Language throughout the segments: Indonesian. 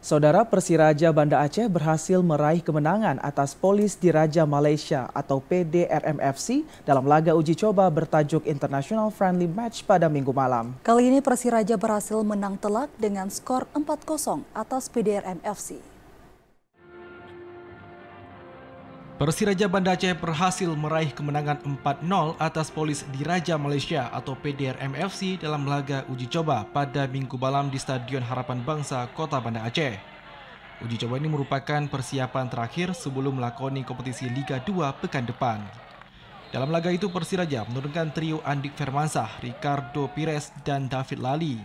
Saudara Persiraja Banda Aceh berhasil meraih kemenangan atas Polis Diraja Malaysia atau PDRMFC dalam laga uji coba bertajuk International Friendly Match pada minggu malam. Kali ini Persiraja berhasil menang telak dengan skor 4-0 atas PDRMFC. Persiraja Banda Aceh berhasil meraih kemenangan 4-0 atas Polis Diraja Malaysia atau PDRM FC dalam laga uji coba pada minggu malam di Stadion Harapan Bangsa, Kota Banda Aceh. Uji coba ini merupakan persiapan terakhir sebelum melakoni kompetisi Liga 2 pekan depan. Dalam laga itu Persiraja menurunkan trio Andik Firmansah, Ricardo Pires, dan David Lali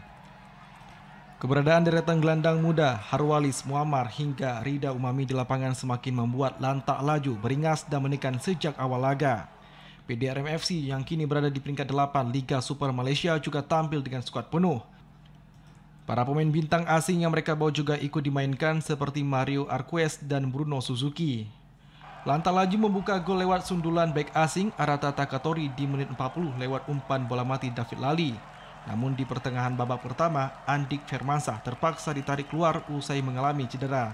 Keberadaan deretan gelandang muda Harwalis Muammar hingga Rida Umami di lapangan semakin membuat lantak laju beringas dan menekan sejak awal laga. PDRM FC yang kini berada di peringkat 8 Liga Super Malaysia juga tampil dengan skuad penuh. Para pemain bintang asing yang mereka bawa juga ikut dimainkan seperti Mario Arquez dan Bruno Suzuki. Lantak laju membuka gol lewat sundulan back asing Arata Takatori di menit 40 lewat umpan bola mati David Lali. Namun di pertengahan babak pertama, Andik Firmansah terpaksa ditarik keluar usai mengalami cedera.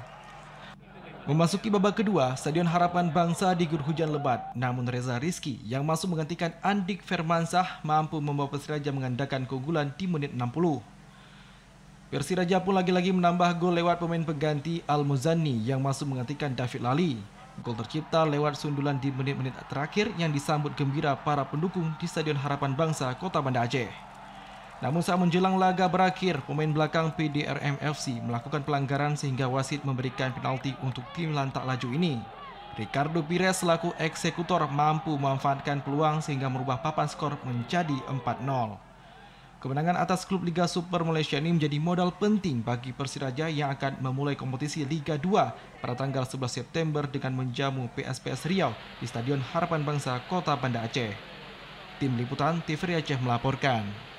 Memasuki babak kedua, Stadion Harapan Bangsa diguyur hujan lebat. Namun Reza Rizky yang masuk menggantikan Andik Firmansah mampu membawa Persiraja mengandalkan keunggulan di menit 60. Persiraja pun lagi-lagi menambah gol lewat pemain pengganti Al Muzani yang masuk menggantikan David Lali. Gol tercipta lewat sundulan di menit-menit terakhir yang disambut gembira para pendukung di Stadion Harapan Bangsa Kota Banda Aceh. Namun saat menjelang laga berakhir, pemain belakang PDRM FC melakukan pelanggaran sehingga wasit memberikan penalti untuk tim lantak laju ini. Ricardo Pires selaku eksekutor mampu memanfaatkan peluang sehingga merubah papan skor menjadi 4-0. Kemenangan atas klub Liga Super Malaysia ini menjadi modal penting bagi Persiraja yang akan memulai kompetisi Liga 2 pada tanggal 11 September dengan menjamu PSPS Riau di Stadion Harapan Bangsa Kota Banda Aceh. Tim Liputan TV Aceh melaporkan.